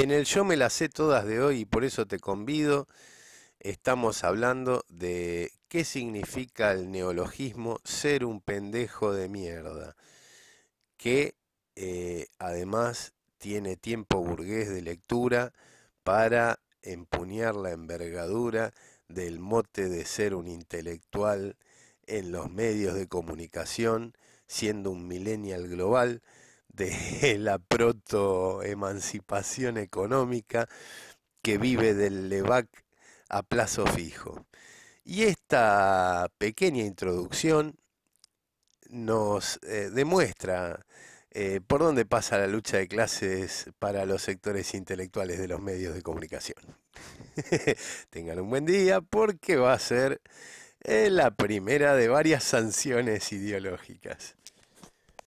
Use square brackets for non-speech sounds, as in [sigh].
En el Yo me las sé todas de hoy y por eso te convido, estamos hablando de qué significa el neologismo ser un pendejo de mierda, que eh, además tiene tiempo burgués de lectura para empuñar la envergadura del mote de ser un intelectual en los medios de comunicación, siendo un millennial global, de la protoemancipación económica que vive del LEVAC a plazo fijo. Y esta pequeña introducción nos eh, demuestra eh, por dónde pasa la lucha de clases para los sectores intelectuales de los medios de comunicación. [laughs] Tengan un buen día porque va a ser eh, la primera de varias sanciones ideológicas.